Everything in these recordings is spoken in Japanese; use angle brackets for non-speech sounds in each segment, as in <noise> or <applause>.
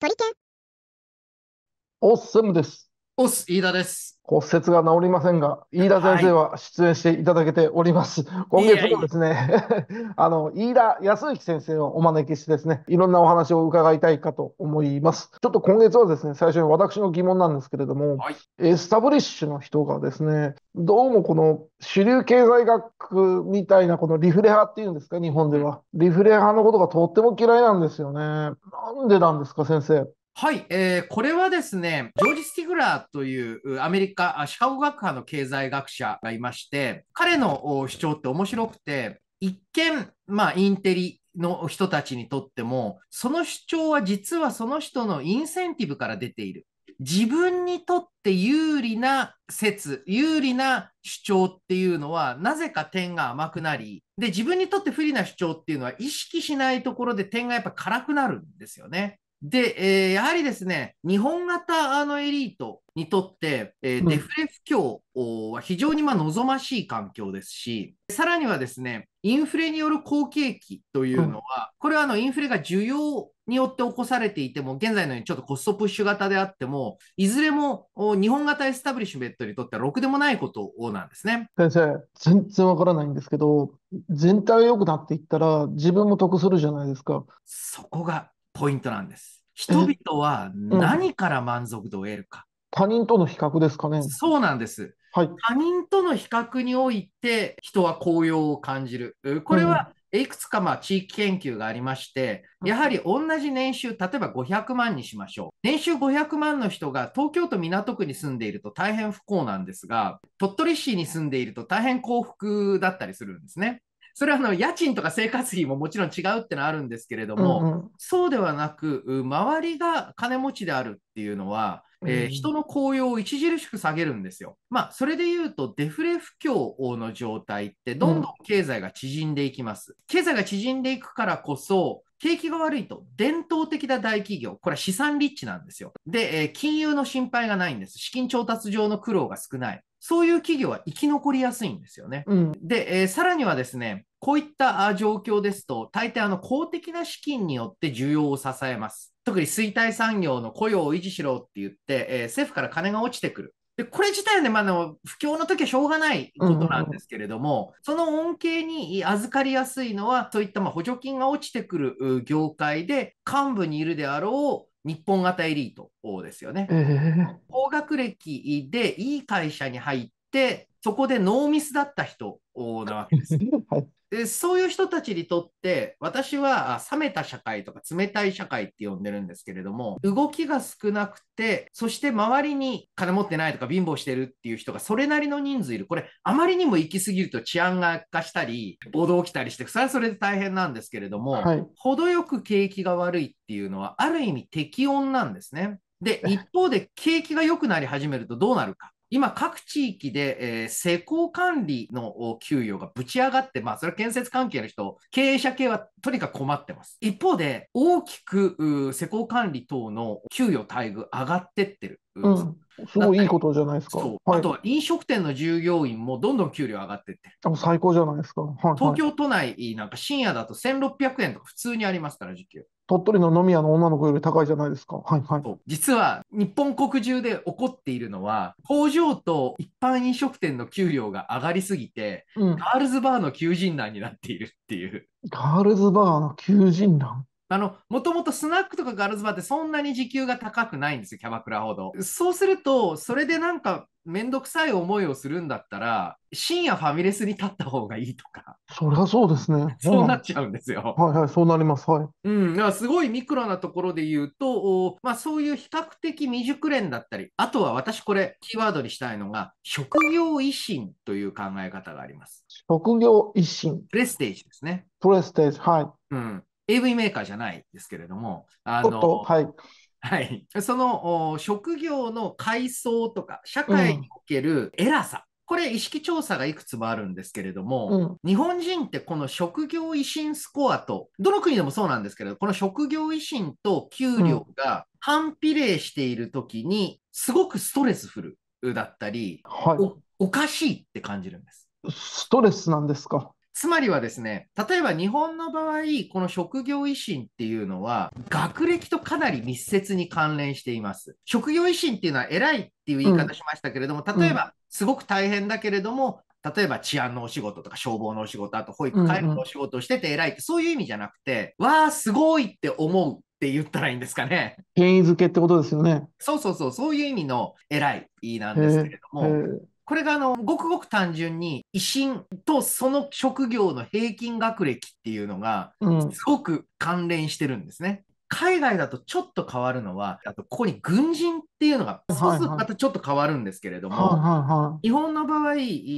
鳥犬おっすむです。オす、飯田です。骨折が治りませんが、飯田先生は出演していただけております。はい、今月もですね、<laughs> あの、飯田康之先生をお招きしてですね、いろんなお話を伺いたいかと思います。ちょっと今月はですね、最初に私の疑問なんですけれども、はい、エスタブリッシュの人がですね、どうもこの主流経済学みたいなこのリフレ派っていうんですか、日本では。リフレ派のことがとっても嫌いなんですよね。なんでなんですか、先生。はい、えー、これはですね、ジョージ・スティグラーというアメリカ、シカゴ学派の経済学者がいまして、彼の主張って面白くて、一見、まあ、インテリの人たちにとっても、その主張は実はその人のインセンティブから出ている。自分にとって有利な説、有利な主張っていうのは、なぜか点が甘くなり、で、自分にとって不利な主張っていうのは意識しないところで点がやっぱ辛くなるんですよね。で、えー、やはりですね、日本型のエリートにとって、えーデフレ不況は非常にま望ましい環境ですし、さらにはですね、インフレによる好景気というのは、これはあのインフレが需要によって起こされていても、現在のようにちょっとコストプッシュ型であっても、いずれも日本型エスタブリッシュメントにとってはろくでもないことなんですね。先生、全然わからないんですけど、全体良くなっていったら自分も得するじゃないですか。そこがポイントなんです。人々は何から満足度を得るか。他人との比較ですかね。そうなんです。はい、他人との比較において人は高揚を感じる。これは、いくつかまあ地域研究がありまして、やはり同じ年収、例えば500万にしましょう。年収500万の人が東京都港区に住んでいると大変不幸なんですが、鳥取市に住んでいると大変幸福だったりするんですね。それはあの家賃とか生活費ももちろん違うってのはあるんですけれども、うんうん、そうではなく周りが金持ちであるっていうのは、えー、人の雇用を著しく下げるんですよ。まあ、それで言うと、デフレ不況の状態って、どんどん経済が縮んでいきます。うん、経済が縮んでいくからこそ、景気が悪いと、伝統的な大企業、これは資産立地なんですよ。で、え金融の心配がないんです。資金調達上の苦労が少ない。そういう企業は生き残りやすいんですよね。うん、で、えー、さらにはですね、こういった状況ですと、大抵あの公的な資金によって需要を支えます。特に衰退産業の雇用を維持しろって言って、えー、政府から金が落ちてくる。で、これ自体はね、まあの、不況の時はしょうがないことなんですけれども、うんうんうん、その恩恵に預かりやすいのは、そういったま補助金が落ちてくる業界で、幹部にいるであろう日本型エリートですよね。えー、高学歴でいい会社に入って、そこでノーミスだった人なわけです。<laughs> はいでそういう人たちにとって私は冷めた社会とか冷たい社会って呼んでるんですけれども動きが少なくてそして周りに金持ってないとか貧乏してるっていう人がそれなりの人数いるこれあまりにも行き過ぎると治安が悪化したり暴動起きたりしてそれはそれで大変なんですけれども、はい、程よく景気が悪いっていうのはある意味適温なんですね。で <laughs> 一方で景気が良くなり始めるとどうなるか今、各地域で、えー、施工管理の給与がぶち上がって、まあ、それは建設関係の人、経営者系はとにかく困ってます。一方で、大きく施工管理等の給与待遇上がってってる。うんすごいいいことじゃないですか。はい、あとは飲食店の従業員もどんどん給料上がってって。最高じゃないですか。はいはい、東京都内なんか深夜だと1600円とか普通にありますから、時給。鳥取の飲み屋の女の子より高いじゃないですか。はいはい、実は日本国中で起こっているのは工場と一般飲食店の給料が上がりすぎて、うん、ガールズバーの求人難になっているっていう。ガールズバーの求人欄あの、もともとスナックとかガールズバーってそんなに時給が高くないんですよ、キャバクラほど。そうすると、それでなんか、めんどくさい思いをするんだったら、深夜ファミレスに立った方がいいとか。そりゃそうですね。そうなっちゃうんですよ。はいはい、そうなります。はい。うん、だからすごいミクロなところで言うと、まあそういう比較的未熟練だったり、あとは私これ、キーワードにしたいのが、職業維新という考え方があります。職業維新。プレステージですね。プレステージ、はい。うん。AV メーカーじゃないですけれども、あの、はい。はい。その職業の階層とか、社会における偉さ、うんこれ意識調査がいくつもあるんですけれども、うん、日本人ってこの職業維新スコアと、どの国でもそうなんですけど、この職業維新と給料が反比例している時に、すごくストレスフルだったり、はいお、おかしいって感じるんです。ストレスなんですかつまりはですね、例えば日本の場合、この職業維新っていうのは、学歴とかなり密接に関連しています。職業維新っていうのは偉いっていう言い方しましたけれども、うん、例えば、すごく大変だけれども、例えば治安のお仕事とか消防のお仕事、あと保育、介護のお仕事をしてて偉いって、うんうん、そういう意味じゃなくて、わー、すごいって思うって言ったらいいんですかね。権威付けってことですよね。そうそうそう、そういう意味の偉いなんですけれども、これがあのごくごく単純に維新とその職業の平均学歴っていうのがすごく関連してるんですね。海外だとちょっと変わるのは、あとここに軍人っていうのが、そうするとまたちょっと変わるんですけれども、日本の場合、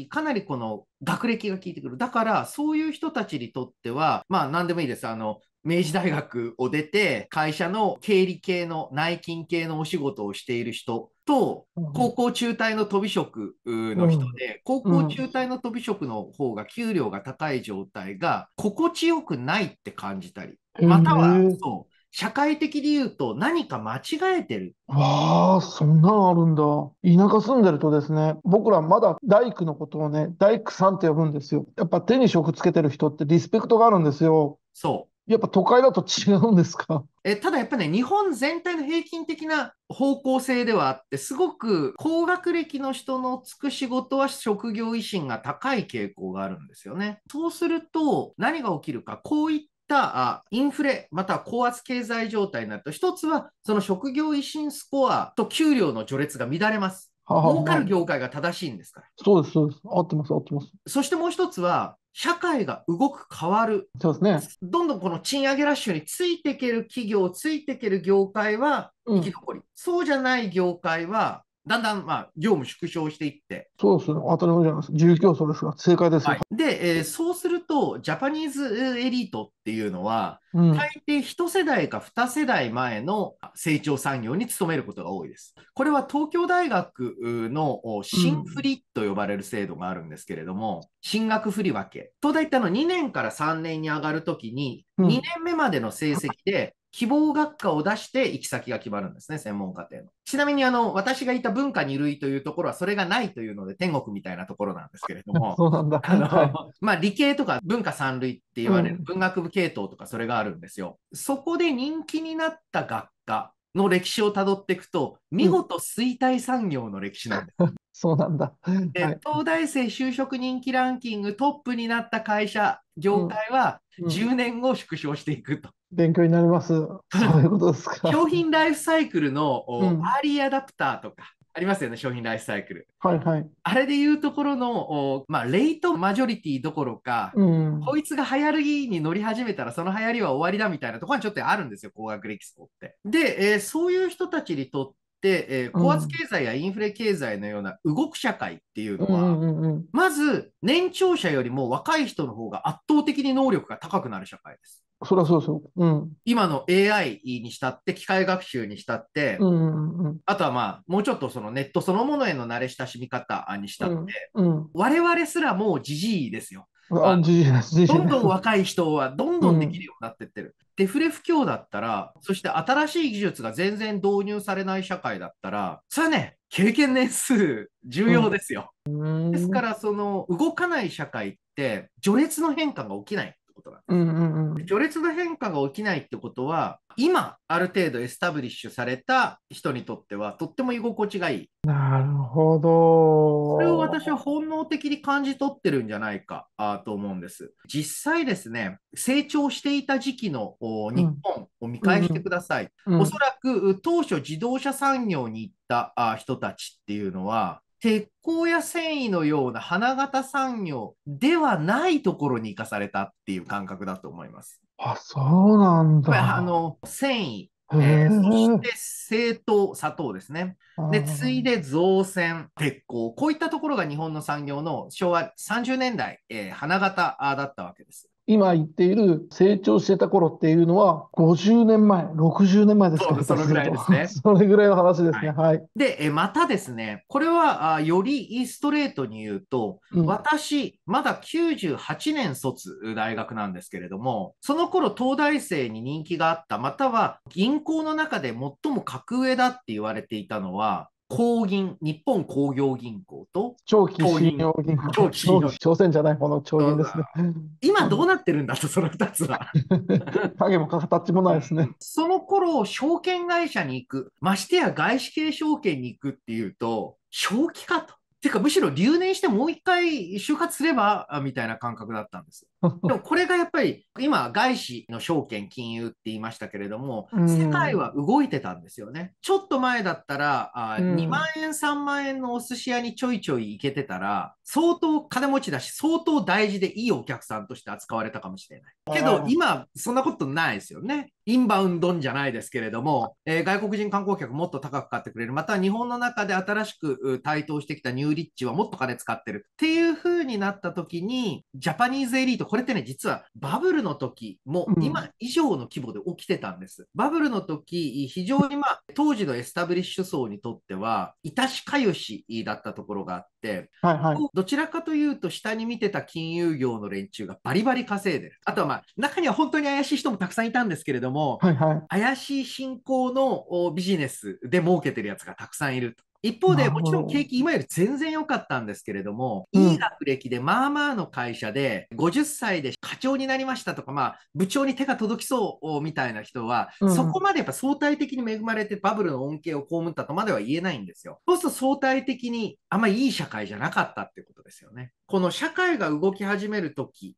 かなりこの学歴が効いてくる。だから、そういう人たちにとっては、まあ何でもいいです。あの、明治大学を出て、会社の経理系の内勤系のお仕事をしている人と、高校中退の飛び職の人で、高校中退の飛び職の方が給料が高い状態が心地よくないって感じたり、または、そう、社会的理由と何か間違えてる。わあ、そんなんあるんだ。田舎住んでるとですね、僕らまだ大工のことをね、大工さんって呼ぶんですよ。やっぱ手に職つけてる人ってリスペクトがあるんですよ。そう。やっぱ都会だと違うんですかえただやっぱね、日本全体の平均的な方向性ではあって、すごく高学歴の人のつく仕事は職業維新が高い傾向があるんですよね。そうすると、何が起きるか、こういっったインフレ、または高圧経済状態になると、一つはその職業維新スコアと給料の序列が乱れます。儲かる業界が正しいんですから。そうです、そうです。合ってます、合ってます。そしてもう一つは、社会が動く、変わる。そうですね。どんどんこの賃上げラッシュについていける企業、ついていける業界は生き残り、うん、そうじゃない業界はだんだん、まあ、業務縮小していって。そうですね。当たり前じゃないです。自由競争ですが、正解です、はい、で、えー、そうすると、ジャパニーズエリートっていうのは、うん、大抵1世代か2世代前の成長産業に勤めることが多いです。これは東京大学の新振りと呼ばれる制度があるんですけれども、うん、進学振り分け。東大っての2年から3年に上がるときに、2年目までの成績で希望学科を出して行き先が決まるんですね、専門家庭の。ちなみに、あの、私がいた文化2類というところはそれがないというので、天国みたいなところなんですけれども、<laughs> あの、はい、まあ、理系とか文化3類って言われる文学部系統とかそれがあるんですよ。うん、そこで人気になった学科の歴史をたどっていくと、見事衰退産業の歴史なんです。うん <laughs> そうなんだ。はい、東大生就職人気ランキングトップになった会社、業界は10年後縮小していくと。勉強になります。そういうことですか。商 <laughs> 品ライフサイクルの、うん、アーリーアダプターとか。ありますよね、商品ライフサイクル。はいはい。あれでいうところの、まあ、レイトマジョリティどころか、うん、こいつが流行りに乗り始めたら、その流行りは終わりだみたいなところにちょっとあるんですよ、高学歴層って。で、えー、そういう人たちにとって、えー、高圧経済やインフレ経済のような動く社会っていうのは、まず年長者よりも若い人の方が圧倒的に能力が高くなる社会です。そりゃそうそう。うん、今の AI にしたって、機械学習にしたって、あとはまあ、もうちょっとそのネットそのものへの慣れ親しみ方にしたって、うんうん、我々すらもうじじいですよ。どんどん若い人はどんどんできるようになってってる。うん、デフレ不況だったら、そして新しい技術が全然導入されない社会だったら、それはね、経験年数重要ですよ。うん、ですから、その動かない社会って、序列の変化が起きない。うんうん序列の変化が起きないってことは今ある程度エスタブリッシュされた人にとってはとっても居心地がいい。なるほど。それを私は本能的に感じ取ってるんじゃないかと思うんです。実際ですね成長していた時期の日本を見返してください。うんうんうん、おそらく当初自動車産業に行った人たちっていうのは鉄鋼や繊維のような花形産業ではないところに生かされたっていう感覚だと思います。あ、そうなんだ。あの繊維、えー、そして製糖、砂糖ですね。で、次いで造船、鉄鋼、こういったところが日本の産業の昭和30年代、えー、花形だったわけです。今言っている成長してた頃っていうのは、50年前、60年前ですかそのぐらいですね。<laughs> それぐらいの話ですね。はい。はい、で、えまたですね、これはあよりストレートに言うと、うん、私、まだ98年卒大学なんですけれども、その頃東大生に人気があった、または銀行の中で最も格上だって言われていたのは、工銀、日本工業銀行と長期信用銀行。長期朝鮮じゃない方の長銀ですね。今どうなってるんだと、その2つは。<laughs> 影も形もないですね。その頃、証券会社に行く、ましてや外資系証券に行くっていうと、正気かと。てか、むしろ留年してもう一回就活すれば、みたいな感覚だったんです。<laughs> でもこれがやっぱり、今、外資の証券、金融って言いましたけれども、世界は動いてたんですよね。ちょっと前だったら、あ2万円、3万円のお寿司屋にちょいちょい行けてたら、相当金持ちだし、相当大事でいいお客さんとして扱われたかもしれない。けど、今、そんなことないですよね。インバウンドんじゃないですけれども、えー、外国人観光客もっと高く買ってくれる。また、日本の中で新しく台頭してきた入ーリッチはもっと金使ってるっていう風になった時に、ジャパニーズエリート、これってね、実はバブルの時も今以上の規模で起きてたんです。うん、バブルの時、非常にまあ、当時のエスタブリッシュ層にとっては、いたしかよしだったところがあって、はいはい、どちらかというと、下に見てた金融業の連中がバリバリ稼いでる。あとはまあ、中には本当に怪しい人もたくさんいたんですけれども、はいはい、怪しい信仰のビジネスで儲けてるやつがたくさんいると。一方で、もちろん景気、今より全然良かったんですけれども、いい学歴で、まあまあの会社で、50歳で課長になりましたとか、まあ、部長に手が届きそうみたいな人は、そこまでやっぱ相対的に恵まれて、バブルの恩恵を被ったとまでは言えないんですよ。そうすると相対的に、あんまりいい社会じゃなかったってことですよね。この社会が動き始めるとき、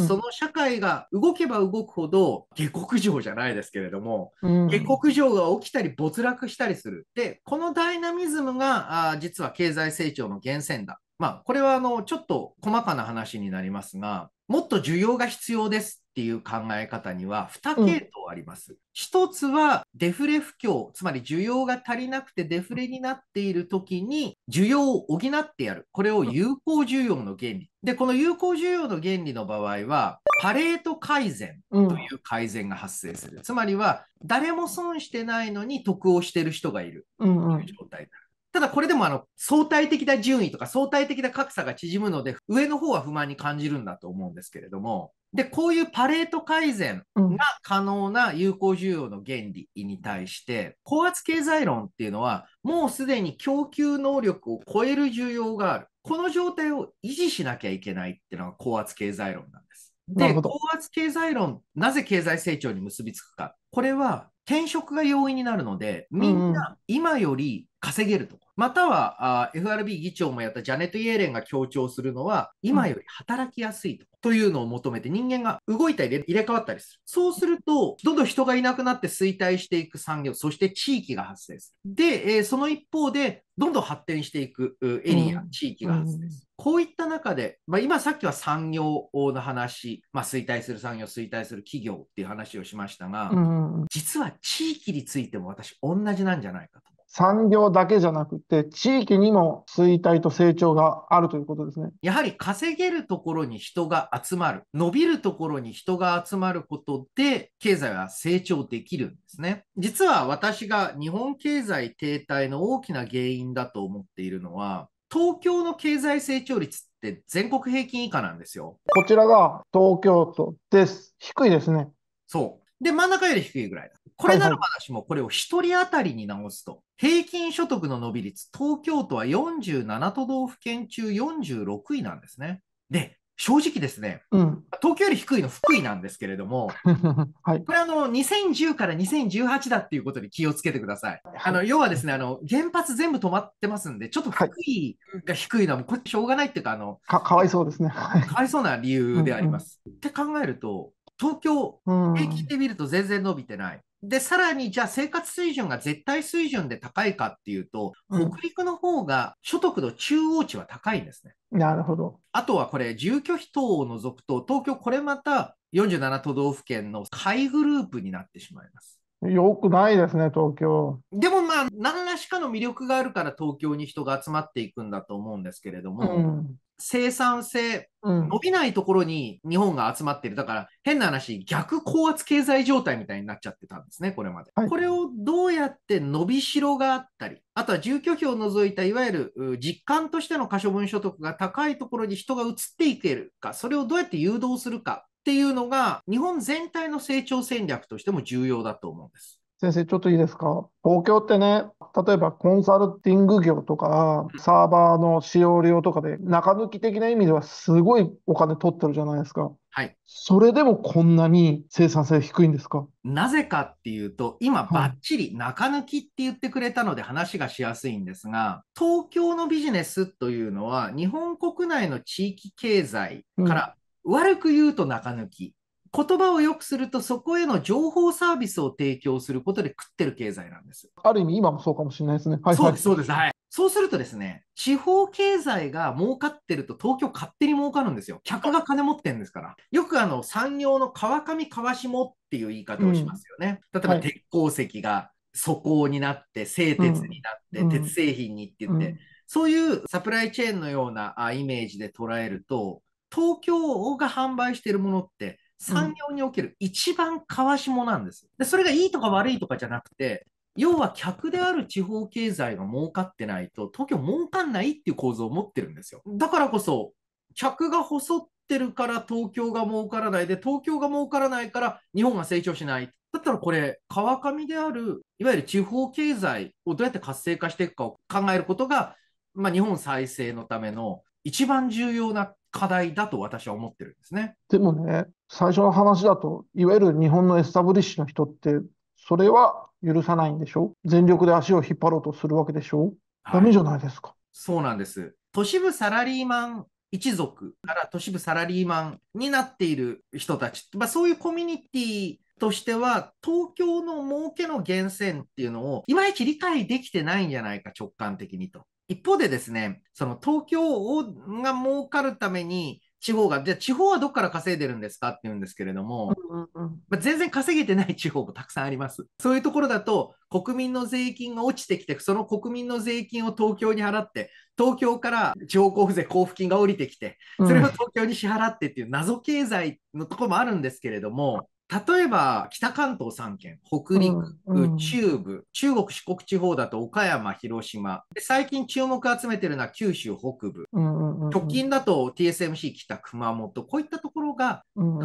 その社会が動けば動くほど、下克上じゃないですけれども、下克上が起きたり没落したりする。で、このダイナミズズムがあ実は経済成長の源泉だ。まあ、これはあのちょっと細かな話になりますが、もっと需要が必要ですっていう考え方には2系統あります。1、うん、つはデフレ不況、つまり需要が足りなくてデフレになっている時に需要を補ってやる。これを有効需要の原理。で、この有効需要の原理の場合は、パレート改善という改善が発生する。うん、つまりは、誰も損してないのに得をしてる人がいるという状態になる。ただこれでもあの相対的な順位とか相対的な格差が縮むので、上の方は不満に感じるんだと思うんですけれども、で、こういうパレート改善が可能な有効需要の原理に対して、高圧経済論っていうのは、もうすでに供給能力を超える需要がある。この状態を維持しなきゃいけないっていうのが高圧経済論なんです。で、高圧経済論、なぜ経済成長に結びつくか。これは転職が容易になるので、みんな今より稼げると。または、FRB 議長もやったジャネット・イエレンが強調するのは、今より働きやすいと,、というのを求めて人間が動いたり入れ替わったりする。そうすると、どんどん人がいなくなって衰退していく産業、そして地域が発生する。で、えー、その一方で、どんどん発展していくエリア、うん、地域が発生する。こういった中で、まあ、今さっきは産業の話、まあ、衰退する産業、衰退する企業っていう話をしましたが、うん、実は地域についても私同じなんじゃないかと。産業だけじゃなくて、地域にも衰退と成長があるということですね。やはり稼げるところに人が集まる、伸びるところに人が集まることで、経済は成長できるんですね。実は私が日本経済停滞の大きな原因だと思っているのは、東京の経済成長率って全国平均以下なんですよ。こちらが東京都です。低いですね。そう。で、真ん中より低いぐらいだ。これなら私も、これを1人当たりに直すと、平均所得の伸び率、東京都は47都道府県中46位なんですね。で、正直ですね、うん、東京より低いの福井なんですけれども、<laughs> はい、これあの、2010から2018だっていうことに気をつけてください。あの要はですねあの、原発全部止まってますんで、ちょっと福井が低いのは、これしょうがないっていうか、あのかかわいそうですね。かわいそうな理由であります。うんうん、って考えると、東京、平均で見ると全然伸びてない。で、さらにじゃあ生活水準が絶対水準で高いかっていうと、北陸の方が所得の中央値は高いんですね。うん、なるほど。あとはこれ、住居費等を除くと、東京これまた47都道府県の下位グループになってしまいます。よくないですね、東京。でもまあ、何らしかの魅力があるから東京に人が集まっていくんだと思うんですけれども、うん、生産性、伸びないところに日本が集まってる。だから、変な話、逆高圧経済状態みたいになっちゃってたんですね、これまで。はい、これをどうやって伸びしろがあったり、あとは住居費を除いた、いわゆる実感としての可処分所得が高いところに人が移っていけるか、それをどうやって誘導するかっていうのが、日本全体の成長戦略としても重要だと思うんです。先生、ちょっといいですか東京ってね、例えばコンサルティング業とか、サーバーの使用料とかで、中抜き的な意味ではすごいお金取ってるじゃないですか。はい。それでもこんなに生産性低いんですかなぜかっていうと、今バッチリ中抜きって言ってくれたので話がしやすいんですが、東京のビジネスというのは日本国内の地域経済から、悪く言うと中抜き、言葉をよくすると、そこへの情報サービスを提供することで食ってる経済なんです。ある意味、今もそうかもしれないですね。はい、そうです、そうです。はい。そうするとですね、地方経済が儲かってると東京勝手に儲かるんですよ。客が金持ってるんですから。よくあの産業の川上川下っていう言い方をしますよね。うん、例えば鉄鉱石が素行になって、製鉄になって、うん、鉄製品にって言って、うん、そういうサプライチェーンのようなイメージで捉えると、東京が販売しているものって産業における一番川下なんです。で、それがいいとか悪いとかじゃなくて、要は客である地方経済が儲かってないと、東京儲かんないっていう構造を持ってるんですよ。だからこそ、客が細ってるから東京が儲からないで、東京が儲からないから日本が成長しない。だったらこれ、川上である、いわゆる地方経済をどうやって活性化していくかを考えることが、まあ、日本再生のための一番重要な課題だと私は思ってるんですね。でもね、最初の話だと、いわゆる日本のエスタブリッシュの人って、それは許さないんでしょ全力で足を引っ張ろうとするわけでしょ、はい、ダメじゃないですか。そうなんです。都市部サラリーマン一族から都市部サラリーマンになっている人たち、まあ、そういうコミュニティとしては、東京の儲けの源泉っていうのを、いまいち理解できてないんじゃないか、直感的にと。一方でですね、その東京をが儲かるために、地方が、じゃあ地方はどっから稼いでるんですかって言うんですけれども、うんうんまあ、全然稼げてない地方もたくさんあります。そういうところだと、国民の税金が落ちてきて、その国民の税金を東京に払って、東京から地方交付税、交付金が降りてきて、それを東京に支払ってっていう謎経済のところもあるんですけれども、例えば北関東3県、北陸、うんうん、中部、中国、四国地方だと岡山、広島、最近注目集めてるのは九州北部、うんうんうん、直近だと TSMC 北熊本、こういったところが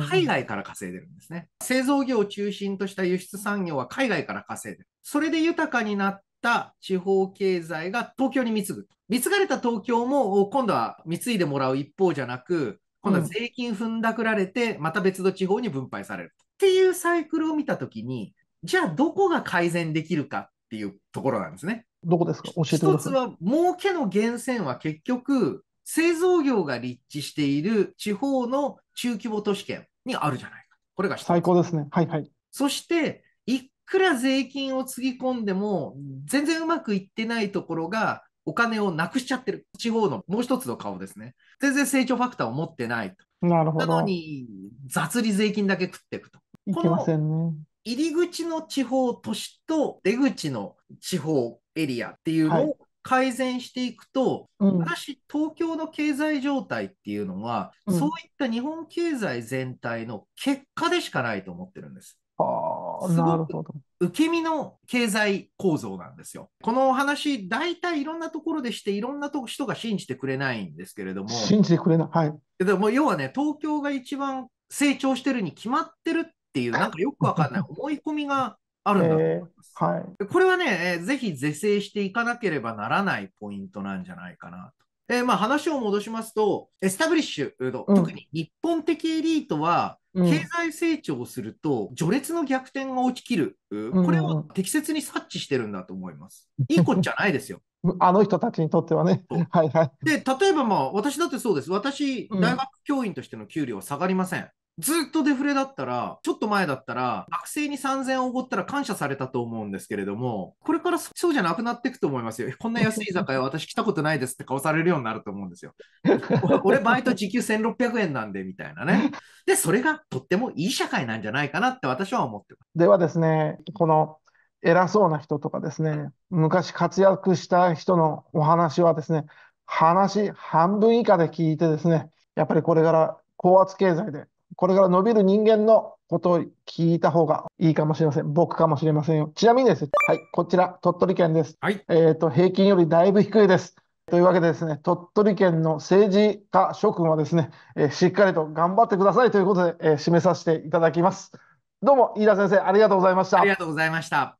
海外から稼いでるんですね。製造業を中心とした輸出産業は海外から稼いでる。それで豊かになった地方経済が東京に貢ぐ。貢がれた東京も今度は貢いでもらう一方じゃなく、今度は税金踏んだくられて、また別の地方に分配される。っていうサイクルを見たときに、じゃあどこが改善できるかっていうところなんですね。どこですか教えてください。一つは、儲けの源泉は結局、製造業が立地している地方の中規模都市圏にあるじゃないか。これが最高ですね。はいはい。そして、いくら税金をつぎ込んでも、全然うまくいってないところが、お金をなくしちゃってる。地方のもう一つの顔ですね。全然成長ファクターを持ってないと。なるほど。なのに、雑利税金だけ食っていくと。いけませんね。入り口の地方都市と出口の地方エリアっていうのを改善していくと、は私、東京の経済状態っていうのは、うん、そういった日本経済全体の結果でしかないと思ってるんです。ああ、なるほど。受け身の経済構造なんですよ。このお話、大体いろんなところでして、いろんなと人が信じてくれないんですけれども。信じてくれない。はい。でも要はね、東京が一番成長してるに決まってるっっていう、なんかよくわかんない <laughs> 思い込みがあるんだと思います。えー、はい、これはね、ぜひ是正していかなければならないポイントなんじゃないかなと。えー、まあ、話を戻しますと、エスタブリッシュ特に日本的エリートは、経済成長すると、序列の逆転が起きる、うん、これを適切に察知してるんだと思います。いいことじゃないですよ。<laughs> あの人たちにとってはね。はいはい、で、例えばまあ、私だってそうです。私、大学教員としての給料は下がりません。ずっとデフレだったら、ちょっと前だったら、学生に3000円おごったら感謝されたと思うんですけれども、これからそうじゃなくなっていくと思いますよ。こんな安い居酒屋、私来たことないですって顔されるようになると思うんですよ。俺、バイト時給1600円なんで、みたいなね。で、それがとってもいい社会なんじゃないかなって私は思ってます。ではですね、この偉そうな人とかですね、昔活躍した人のお話はですね、話半分以下で聞いてですね、やっぱりこれから高圧経済でこれから伸びる人間のことを聞いた方がいいかもしれません。僕かもしれませんよ。ちなみにですね、はい、こちら、鳥取県です。はい。えっ、ー、と、平均よりだいぶ低いです。というわけでですね、鳥取県の政治家諸君はですね、えー、しっかりと頑張ってくださいということで、えー、締めさせていただきます。どうも、飯田先生、ありがとうございました。ありがとうございました。